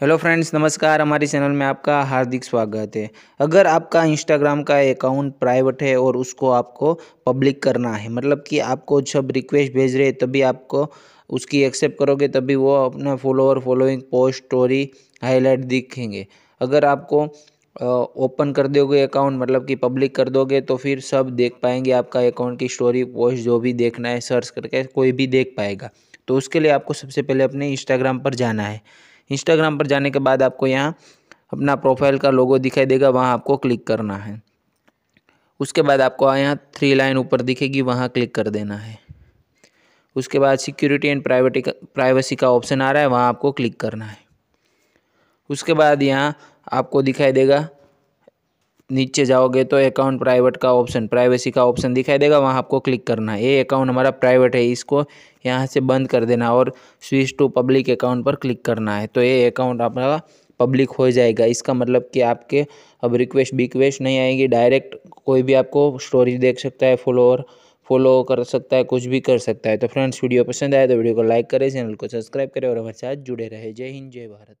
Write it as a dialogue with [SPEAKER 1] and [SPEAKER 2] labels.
[SPEAKER 1] hello friends नमस्कार हमारे channel में आपका हार्दिक स्वागत है अगर आपका इंस्टाग्राम का अकाउंट प्राइवेट है और उसको आपको पब्लिक करना है मतलब कि आपको जब रिक्वेस्ट भेज रहे हैं तभी आपको उसकी एक्सेप्ट करोगे तभी वो अपना follower following post story highlight दिखेंगे अगर आपको ओपन कर दोगे अकाउंट मतलब कि पब्लिक कर दोगे तो फिर सब देख पाएंगे आपका अकाउंट की स्टोरी पोस्ट जो भी देखना है सर्च करके कोई भी देख पाएगा तो उसके लिए आपको सबसे पहले अपने इंस्टाग्राम पर जाना है इंस्टाग्राम पर जाने के बाद आपको यहाँ अपना प्रोफाइल का लोगो दिखाई देगा वहाँ आपको क्लिक करना है उसके बाद आपको यहाँ थ्री लाइन ऊपर दिखेगी वहाँ क्लिक कर देना है उसके बाद सिक्योरिटी एंड प्राइवेटी प्राइवेसी का ऑप्शन आ रहा है वहाँ आपको क्लिक करना है उसके बाद यहाँ आपको दिखाई देगा नीचे जाओगे तो अकाउंट प्राइवेट का ऑप्शन प्राइवेसी का ऑप्शन दिखाई देगा वहाँ आपको क्लिक करना है ये अकाउंट हमारा प्राइवेट है इसको यहाँ से बंद कर देना और स्विच टू पब्लिक अकाउंट पर क्लिक करना है तो ये अकाउंट आपका पब्लिक हो जाएगा इसका मतलब कि आपके अब रिक्वेस्ट बिक्वेस्ट नहीं आएगी डायरेक्ट कोई भी आपको स्टोरी देख सकता है फॉलोअर फॉलो कर सकता है कुछ भी कर सकता है तो फ्रेंड्स वीडियो पसंद आए तो वीडियो को लाइक करें चैनल को सब्सक्राइब करें और हमारे साथ जुड़े रहे जय हिंद जय भारत